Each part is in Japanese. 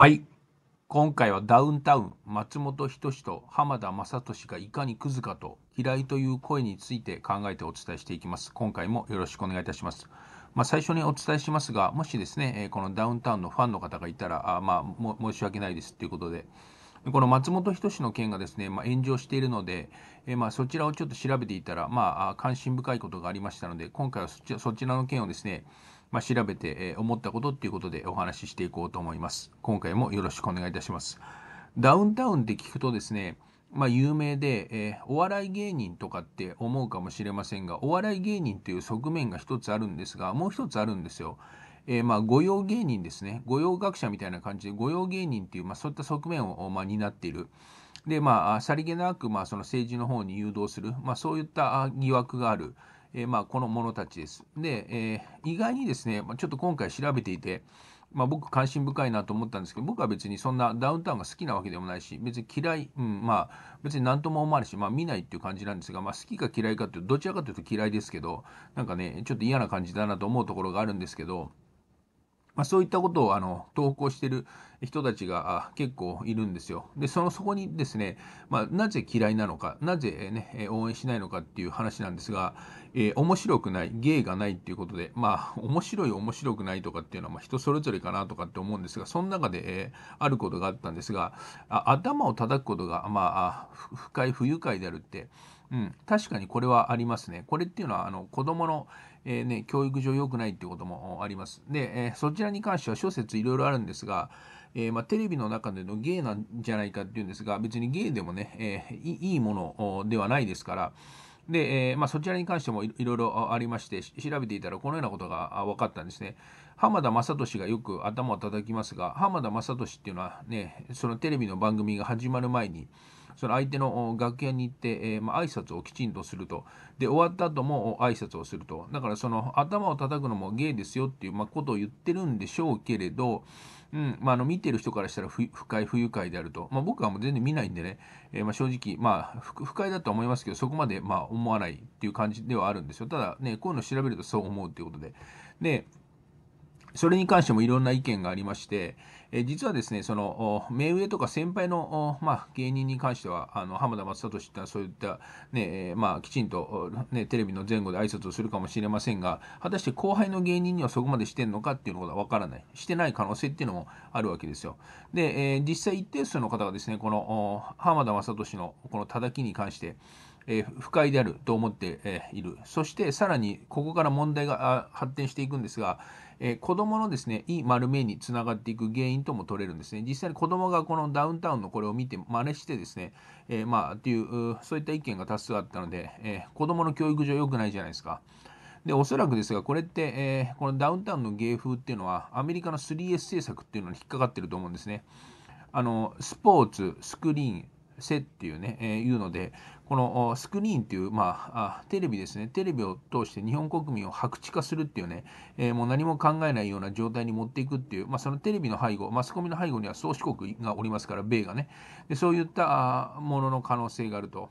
はい。今回はダウンタウン、松本人志と浜田雅俊がいかにクズかと嫌いという声について考えてお伝えしていきます。今回もよろしくお願いいたします。まあ、最初にお伝えしますが、もしですね、このダウンタウンのファンの方がいたら、あまあ、申し訳ないですということで、この松本人志の件がですね、まあ、炎上しているので、えー、まあそちらをちょっと調べていたら、まあ、関心深いことがありましたので、今回はそちらの件をですね、まあ、調べて、思ったことっていうことでお話ししていこうと思います。今回もよろしくお願いいたします。ダウンタウンって聞くとですね、まあ、有名で、えー、お笑い芸人とかって思うかもしれませんがお笑い芸人という側面が一つあるんですがもう一つあるんですよ。えー、まあ御用芸人ですね御用学者みたいな感じで御用芸人っていう、まあ、そういった側面を、まあ、担っている。でまあさりげなく、まあ、その政治の方に誘導する、まあ、そういった疑惑がある。えー、まあ、この者たちです。で、えー、意外にですね、まあ、ちょっと今回調べていて、まあ、僕関心深いなと思ったんですけど僕は別にそんなダウンタウンが好きなわけでもないし別に嫌い、うん、まあ別に何とも思わないし、まあ、見ないっていう感じなんですが、まあ、好きか嫌いかっていうとどちらかというと嫌いですけどなんかねちょっと嫌な感じだなと思うところがあるんですけどまあ、そういったことをあの投稿してる人たちが結構いるんですよ。で、そのそこにですね、まあ、なぜ嫌いなのか、なぜ、ね、応援しないのかっていう話なんですが、えー、面白くない、芸がないっていうことで、まあ、面白い、面白くないとかっていうのはま人それぞれかなとかって思うんですが、その中で、えー、あることがあったんですが、あ頭を叩くことが、まあ、不快、不愉快であるって、うん、確かにこれはありますね。これっていうのはあの子供の、えー、ね、教育上良くないっていうこともあります。で、えー、そちらに関しては諸説いろいろあるんですが、えー、まあ、テレビの中でのゲイなんじゃないかっていうんですが、別にゲイでもね、えいいものではないですから、で、えまあ、そちらに関してもいろいろありまして、調べていたらこのようなことが分かったんですね。浜田雅俊がよく頭を叩きますが、浜田雅俊っていうのはね、そのテレビの番組が始まる前に、その相手の楽屋に行って、えーまあ、挨拶をきちんとすると。で、終わった後も挨拶をすると。だから、その頭を叩くのも芸ですよっていう、まあ、ことを言ってるんでしょうけれど、うんまあ、の見てる人からしたら不快、不愉快であると、まあ、僕はもう全然見ないんでね、えー、ま正直、まあ不、不快だとは思いますけど、そこまでま思わないっていう感じではあるんですよ。ただ、ね、こういうのを調べるとそう思うっていうことで。でそれに関してもいろんな意見がありまして、え実はですね、その、目上とか先輩の、まあ、芸人に関しては、あの、浜田雅俊ってそういった、ね、えまあ、きちんと、ね、テレビの前後で挨拶をするかもしれませんが、果たして後輩の芸人にはそこまでしてんのかっていうのがわからない。してない可能性っていうのもあるわけですよ。で、え実際一定数の方がですね、この、浜田雅俊のこの叩きに関して、えー、不快であると思って、えー、いる。そしてさらにここから問題が発展していくんですが、えー、子どものですね、い丸めにつながっていく原因とも取れるんですね。実際に子どもがこのダウンタウンのこれを見て真似してですね、えまあっていうそういった意見が多数あったので、え子どもの教育上良くないじゃないですか。で、おそらくですが、これって、えこのダウンタウンの芸風っていうのは、アメリカの 3S 政策っていうのに引っかかってると思うんですね。あのスポーツ、スクリーン、せっていうね、えー、いうので、このスクリーンっていう、まあ、テレビですね、テレビを通して日本国民を白地化するっていうね、えー、もう何も考えないような状態に持っていくっていう、まあ、そのテレビの背後、マスコミの背後には宗主国がおりますから、米がね、でそういったものの可能性があると。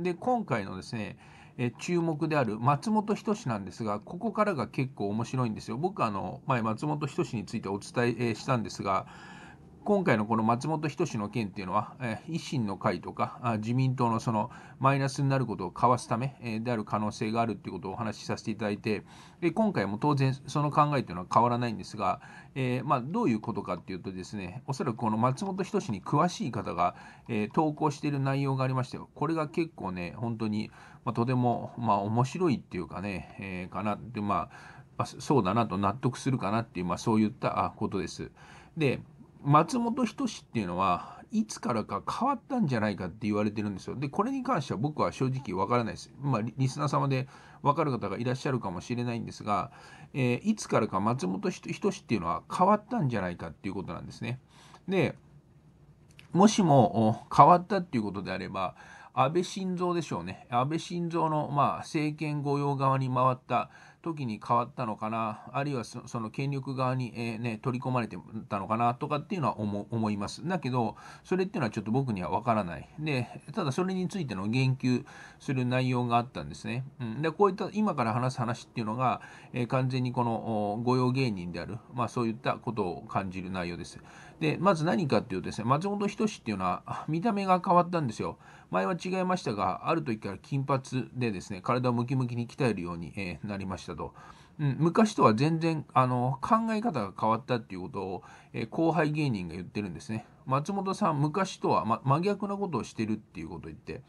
で、今回のですね、え注目である松本人志なんですが、ここからが結構面白いんですよ。僕、あの、前、松本人志についてお伝えしたんですが、今回のこの松本人志の件っていうのは、え維新の会とか自民党のそのマイナスになることをかわすため、えである可能性があるっていうことをお話しさせていただいてで今回も当然その考えというのは変わらないんですが、えー、まあ、どういうことかっていうとですねおそらくこの松本人志に詳しい方が、えー、投稿している内容がありましてこれが結構ね本当に、まあ、とても、まあ、面白いっていうかね、えー、かなってまあそうだなと納得するかなっていう、まあ、そういったことです。で松本人志っていうのはいつからか変わったんじゃないかって言われてるんですよ。で、これに関しては僕は正直わからないです。まあ、リスナー様でわかる方がいらっしゃるかもしれないんですが、えー、いつからか松本人志っていうのは変わったんじゃないかっていうことなんですね。で、もしも変わったっていうことであれば、安倍晋三でしょうね。安倍晋三の、まあ、政権御用側に回った時に変わったのかなあるいはその権力側に、えー、ね、取り込まれてたのかなとかっていうのは思いますだけどそれっていうのはちょっと僕には分からないでただそれについての言及する内容があったんですね、うん、でこういった今から話す話っていうのが、えー、完全にこの御用芸人である、まあ、そういったことを感じる内容ですでまず何かっていうとですね松本人志っていうのは見た目が変わったんですよ前は違いましたが、ある時から金髪でですね、体をムキムキに鍛えるように、えなりましたと。うん、昔とは全然あの考え方が変わったっていうことを、え後輩芸人が言ってるんですね。松本さん、昔とは、ま、真逆なことをしてるっていうことを言って、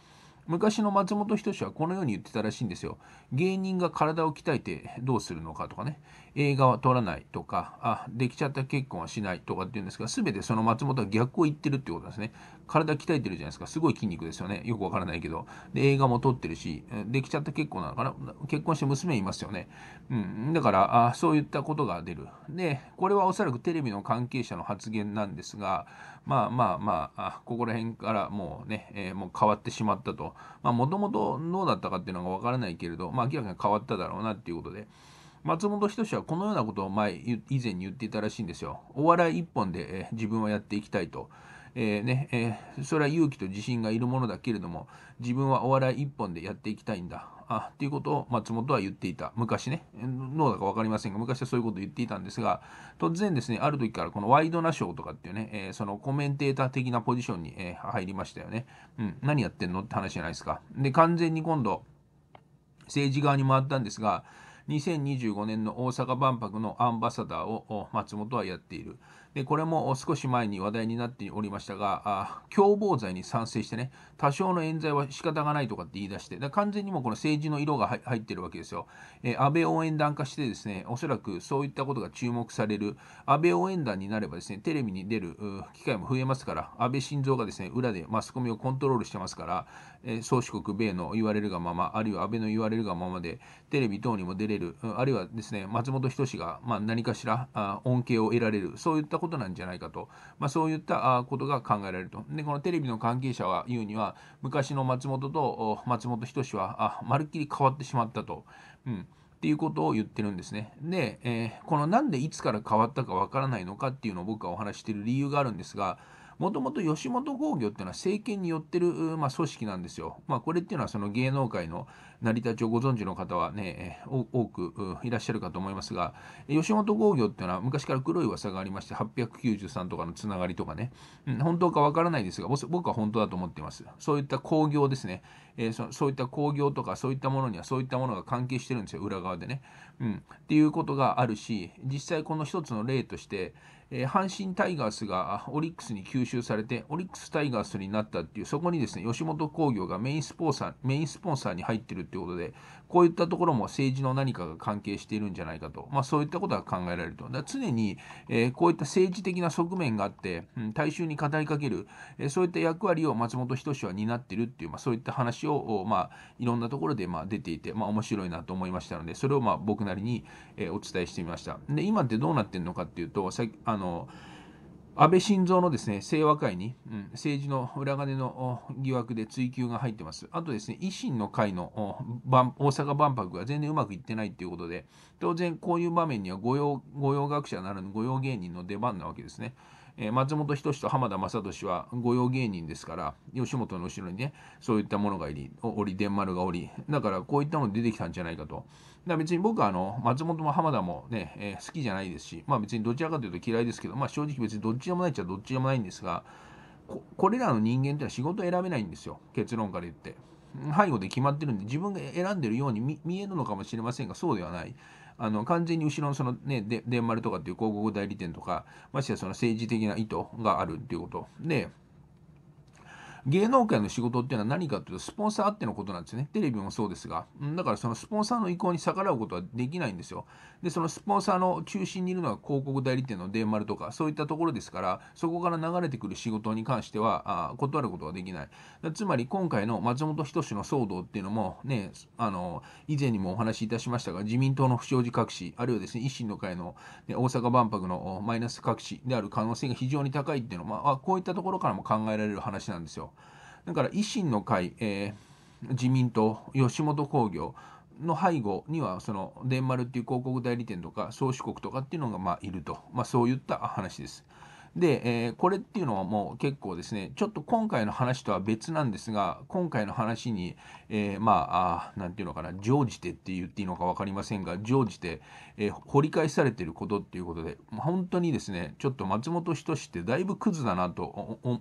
昔の松本人志はこのように言ってたらしいんですよ。芸人が体を鍛えてどうするのかとかね、映画は撮らないとか、あ、できちゃった結婚はしないとかっていうんですが、全てその松本は逆を言ってるってことですね。体鍛えてるじゃないですか。すごい筋肉ですよね。よくわからないけど。で、映画も撮ってるし、できちゃった結婚なのかな結婚して娘いますよね。うん。だから、あそういったことが出る。で、これはおそらくテレビの関係者の発言なんですが、まあまあまあ、あここら辺からもうね、えー、もう変わってしまったと。もともとどうだったかっていうのが分からないけれど、まあ、明らかに変わっただろうなっていうことで松本人志はこのようなことを前以前に言っていたらしいんですよ。お笑い一本で、え自分はやっていきたいと。えー、ねえー、それは勇気と自信がいるものだけれども自分はお笑い一本でやっていきたいんだあっていうことを松本は言っていた昔ねどうだか分かりませんが昔はそういうことを言っていたんですが突然ですねある時からこのワイドナショーとかっていうね、えー、そのコメンテーター的なポジションに、えー、入りましたよね、うん、何やってんのって話じゃないですかで完全に今度政治側に回ったんですが2025年の大阪万博のアンバサダーを松本はやっている。でこれも少し前に話題になっておりましたが、あ共謀罪に賛成してね、多少の冤罪は仕方がないとかって言い出して、で完全にもうこの政治の色が入ってるわけですよ、えー、安倍応援団化してですね、おそらくそういったことが注目される、安倍応援団になればですね、テレビに出る機会も増えますから、安倍晋三がですね、裏でマスコミをコントロールしてますから、えー、宗主国米の言われるがまま、あるいは安倍の言われるがままで、テレビ等にも出れる、あるいはですね、松本人志が、まあ、何かしらあ恩恵を得られる、そういったことなんじゃないかと、まあ、そういったことが考えられると。で、このテレビの関係者は言うには、昔の松本と松本人志は、あまるっきり変わってしまったと。うんっていうことを言ってるんですね。で、えー、このなんでいつから変わったかわからないのかっていうのを僕はお話してる理由があるんですが、もともと吉本興業っていうのは政権によってる、まあ、組織なんですよ。まあ、これっていうのはその芸能界の成り立ちをご存知の方はね、多くいらっしゃるかと思いますが、吉本興業っていうのは昔から黒い噂がありまして、893とかのつながりとかね、うん、本当かわからないですが、僕は本当だと思っています。そういった興業ですね、えー、そそういった興業とかそういったものにはそういったものが関係してるんですよ、裏側でね。うん、っていうことがあるし、実際この一つの例として、えー、阪神タイガースがオリックスに吸収されて、オリックスタイガースになったっていう、そこにですね、吉本興業がメインスポンサーメインスポンサーに入ってるってことで、こういったところも政治の何かが関係しているんじゃないかと、まあ、そういったことが考えられると。だ常に、えー、こういった政治的な側面があって、うん、大衆に語りかける、えー、そういった役割を松本人志は担ってるっていう、まあ、そういった話を、まあ、いろんなところで、まあ、出ていて、まあ、面白いなと思いましたので、それを、まあ、僕なりに、えー、お伝えしてみました。で、今ってどうなってるのかっていうと、さあの、安倍晋三のですね、清和会に、うん、政治の裏金の疑惑で追及が入ってます。あとですね、維新の会の大阪万博が全然うまくいってないっていうことで、当然こういう場面には御用、御用学者ならぬ御用芸人の出番なわけですね。え松本人志と浜田雅俊は御用芸人ですから吉本の後ろにねそういったものがいりおり伝丸がおりだからこういったの出てきたんじゃないかと。だ別に僕はあの松本も浜田もね、えー、好きじゃないですし、まあ、別にどちらかというと嫌いですけど、まあ、正直別にどっちでもないっちゃどっちでもないんですがここれらの人間ってのは仕事を選べないんですよ結論から言って。背後で決まってるんで自分が選んでるように見えるのかもしれませんがそうではないあの完全に後ろのその、ね、で電丸とかっていう広告代理店とかましてやその政治的な意図があるっていうことで芸能界の仕事っていうのは何かっていうと、スポンサーあってのことなんですね。テレビもそうですが。だからそのスポンサーの意向に逆らうことはできないんですよ。で、そのスポンサーの中心にいるのは広告代理店のデンマルとか、そういったところですから、そこから流れてくる仕事に関しては、あ断ることはできない。つまり今回の松本人志の騒動っていうのも、ね、あの、以前にもお話しいたしましたが、自民党の不祥事隠し、あるいはですね、維新の会の、ね、大阪万博のマイナス隠しである可能性が非常に高いっていうのは、まあ、こういったところからも考えられる話なんですよ。だから維新の会、えー、自民党、吉本興業の背後には、そのデンマルっていう広告代理店とか、宗主国とかっていうのがまあいると、まあ、そういった話です。で、えー、これっていうのはもう結構ですね、ちょっと今回の話とは別なんですが、今回の話に、えー、まあ何て言うのかな常時てって言っていいのか分かりませんが常時て、えー、掘り返されてることっていうことで本当にですねちょっと松本人志ってだいぶクズだなと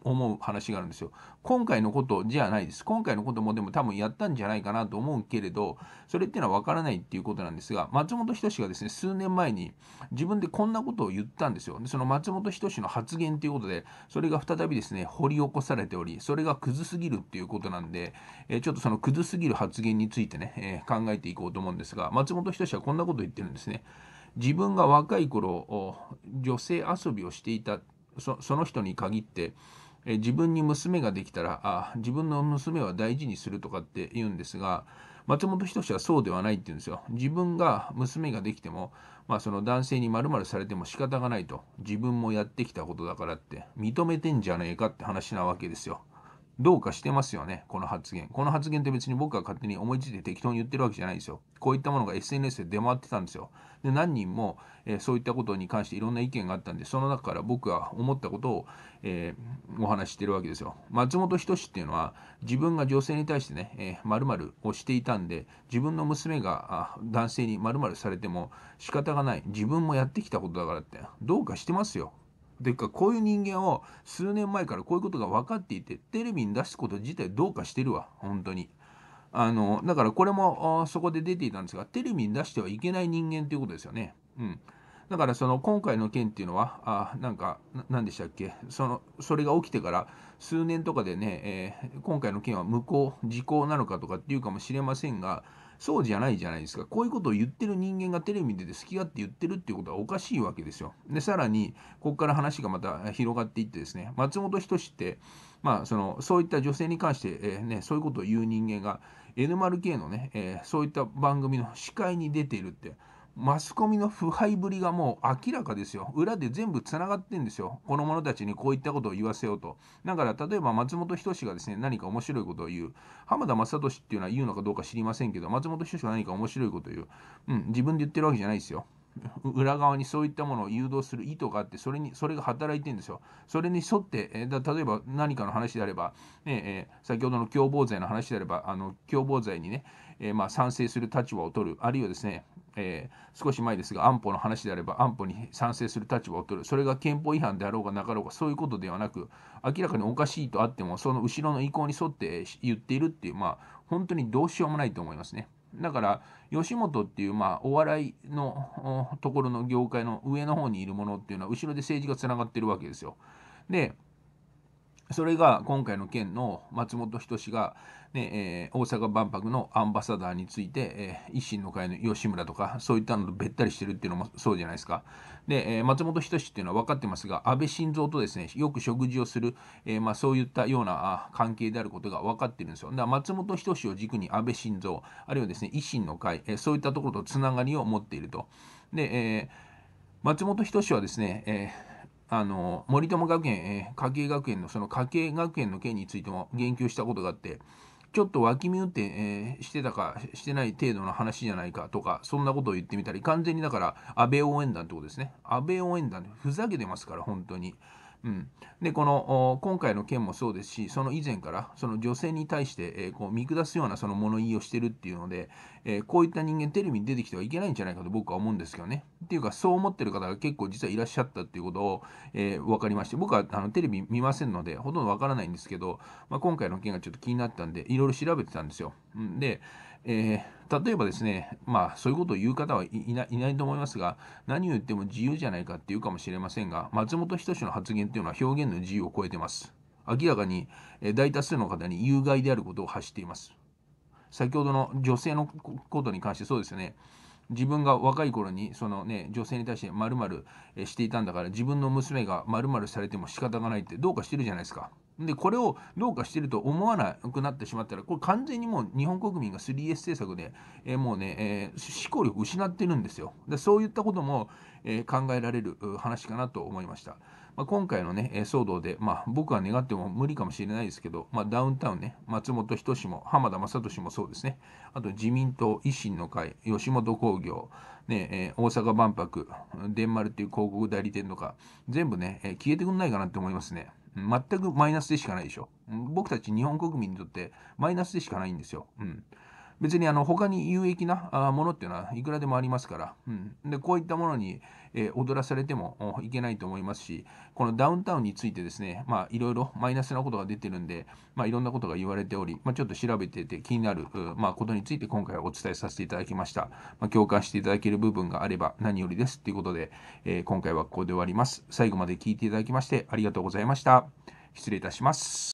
思う話があるんですよ。今回のことじゃないです。今回のこともでも多分やったんじゃないかなと思うけれどそれっていうのは分からないっていうことなんですが松本人志がですね数年前に自分でこんなことを言ったんですよ。でその松本人志の発言ということでそれが再びですね掘り起こされておりそれがクズすぎるっていうことなんで、えー、ちょっとそのクズずすぎる発言についてね、えー、考えていこうと思うんですが、松本人志はこんなことを言ってるんですね。自分が若い頃、女性遊びをしていたそ、その人に限って、えー、自分に娘ができたらあ、自分の娘は大事にするとかって言うんですが、松本人志はそうではないって言うんですよ。自分が娘ができても、まあ、その男性にまるまるされても仕方がないと、自分もやってきたことだからって認めてんじゃねえかって話なわけですよ。どうかしてますよね、この発言。この発言って別に僕が勝手に思いついて適当に言ってるわけじゃないですよ。こういったものが SNS で出回ってたんですよ。で、何人も、えー、そういったことに関していろんな意見があったんで、その中から僕は思ったことを、えー、お話ししてるわけですよ。松本人志っていうのは、自分が女性に対してね、まるまるをしていたんで、自分の娘が男性にまるまるされても仕方がない。自分もやってきたことだからって、どうかしてますよ。というかこういう人間を数年前からこういうことが分かっていてテレビに出すこと自体どうかしてるわ本当に。あのだからこれもそこで出ていたんですがテレビに出してはいけない人間っていうことですよね。うん、だからその今回の件っていうのは、あなんか、何でしたっけその、それが起きてから数年とかでね、えー、今回の件は無効、時効なのかとかっていうかもしれませんが、そうじゃないじゃないですか。こういうことを言ってる人間がテレビに出て好き勝手言ってるっていうことはおかしいわけですよ。で、さらに、ここから話がまた広がっていってですね、松本人志って、まあ、その、そういった女性に関して、えー、ね、そういうことを言う人間が、N r 系のね、えー、そういった番組の司会に出ているって、マスコミの腐敗ぶりがもう明らかですよ。裏で全部つながってんですよ。この者たちにこういったことを言わせようと。だから例えば松本人志がですね、何か面白いことを言う。浜田雅俊っていうのは言うのかどうか知りませんけど、松本人志が何か面白いことを言う。うん、自分で言ってるわけじゃないですよ。裏側にそういったものを誘導する意図があってそれにそれが働いてんですよ。それに沿って、えー、だ例えば何かの話であれば、ねえー、先ほどの共謀罪の話であればあの共謀罪にね、えー、まあ、賛成する立場を取るあるいはですね、えー、少し前ですが安保の話であれば安保に賛成する立場を取るそれが憲法違反であろうがなかろうがそういうことではなく明らかにおかしいとあってもその後ろの意向に沿って言っているっていうまあ本当にどうしようもないと思いますね。だから吉本っていうまあお笑いのところの業界の上の方にいるものっていうのは後ろで政治がつながってるわけですよ。でそれが今回の件の松本人志が、ねえー、大阪万博のアンバサダーについて、えー、維新の会の吉村とかそういったのとべったりしてるっていうのもそうじゃないですか。で、えー、松本人志っていうのは分かってますが安倍晋三とですねよく食事をする、えまあ、そういったような関係であることが分かってるんですよ。だから松本人志を軸に安倍晋三あるいはですね維新の会、えそういったところとつながりを持っていると。で、え松本人志はですね、えあの森友学園、えー、家計学園のその家計学園の件についても言及したことがあってちょっと脇見打って、えー、してたかしてない程度の話じゃないかとかそんなことを言ってみたり完全にだから安倍応援団ってことですね安倍応援団ふざけてますから本当に。うん、でこの今回の件もそうですし、その以前からその女性に対して、えー、こう見下すようなその物言いをしてるっていうので、えー、こういった人間、テレビに出てきてはいけないんじゃないかと僕は思うんですけどね。っていうか、そう思ってる方が結構実はいらっしゃったっていうことを、えー、分かりまして、僕はあのテレビ見ませんので、ほとんど分からないんですけど、まあ、今回の件がちょっと気になったんで、いろいろ調べてたんですよ。で、えー例えばですね、まあ、そういうことを言う方はいないいいなと思いますが、何を言っても自由じゃないかっていうかもしれませんが、松本人志の発言というのは表現の自由を超えてます。明らかに大多数の方に有害であることを発しています。先ほどの女性のことに関してそうですよね。自分が若い頃にその、ね、女性に対してまるしていたんだから自分の娘がまるされても仕方がないってどうかしてるじゃないですか。でこれをどうかしてると思わなくなってしまったらこれ完全にもう日本国民が 3S 政策で、えー、もうね、えー、思考力失ってるんですよでそういったことも、えー、考えられる話かなと思いました、まあ、今回のね騒動で、まあ、僕は願っても無理かもしれないですけど、まあ、ダウンタウンね松本人志も浜田雅俊もそうですねあと自民党維新の会吉本興業ね、えー、大阪万博デンマルっていう広告代理店とか全部ね、えー、消えてくんないかなって思いますね。全くマイナスでしかないでしょ。僕たち日本国民にとってマイナスでしかないんですよ。うん。別にあの他に有益なものっていうのはいくらでもありますから、うん、でこういったものに、え踊らされてもいけないと思いますしこのダウンタウンについてですねいろいろマイナスなことが出てるんでいろ、あ、んなことが言われており、まあ、ちょっと調べてて気になる、まあ、ことについて今回はお伝えさせていただきました、まあ、共感していただける部分があれば何よりですということで、えー、今回はここで終わります最後まで聞いていただきましてありがとうございました失礼いたします